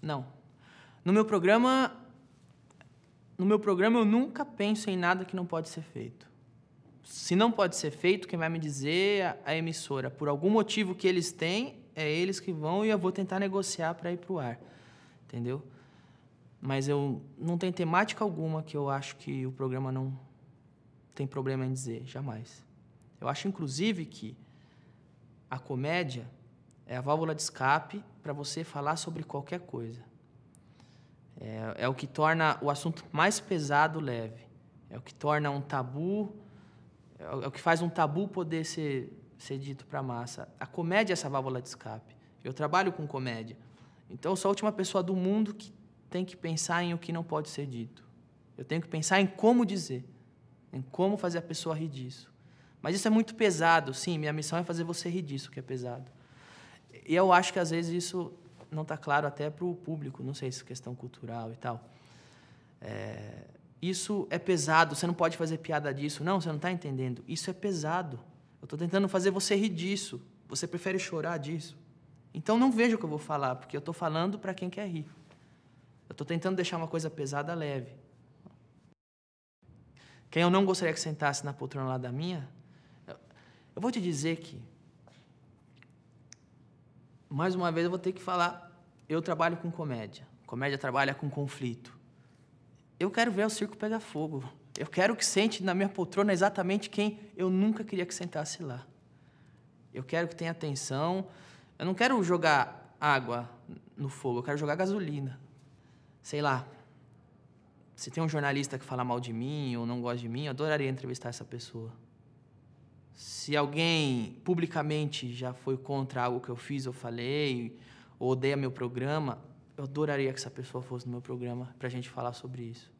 Não. No meu programa, no meu programa eu nunca penso em nada que não pode ser feito. Se não pode ser feito, quem vai me dizer é a emissora. Por algum motivo que eles têm, é eles que vão e eu vou tentar negociar para ir pro ar. Entendeu? Mas eu não tem temática alguma que eu acho que o programa não tem problema em dizer, jamais. Eu acho inclusive que a comédia é a válvula de escape para você falar sobre qualquer coisa. É, é, o que torna o assunto mais pesado leve. É o que torna um tabu, é o é que faz um tabu poder ser, ser dito para a massa. A comédia é essa válvula de escape. Eu trabalho com comédia. Então, eu sou a última pessoa do mundo que tem que pensar em o que não pode ser dito. Eu tenho que pensar em como dizer, em como fazer a pessoa rir disso. Mas isso é muito pesado, sim. Minha missão é fazer você rir disso, que é pesado. E eu acho que às vezes isso não está claro até para o público, não sei se é questão cultural e tal. É, isso é pesado, você não pode fazer piada disso. Não, você não está entendendo. Isso é pesado. Eu estou tentando fazer você rir disso. Você prefere chorar disso. Então não veja o que eu vou falar, porque eu estou falando para quem quer rir. Eu estou tentando deixar uma coisa pesada leve. Quem eu não gostaria que sentasse na poltrona lá da minha, eu vou te dizer que mais uma vez eu vou ter que falar, eu trabalho com comédia. Comédia trabalha com conflito. Eu quero ver o circo pegar fogo. Eu quero que sente na minha poltrona exatamente quem eu nunca queria que sentasse lá. Eu quero que tenha atenção. Eu não quero jogar água no fogo, eu quero jogar gasolina. Sei lá. Se tem um jornalista que fala mal de mim ou não gosta de mim, eu adoraria entrevistar essa pessoa se alguém publicamente já foi contra algo que eu fiz ou falei, ou odeia meu programa, eu adoraria que essa pessoa fosse no meu programa para a gente falar sobre isso.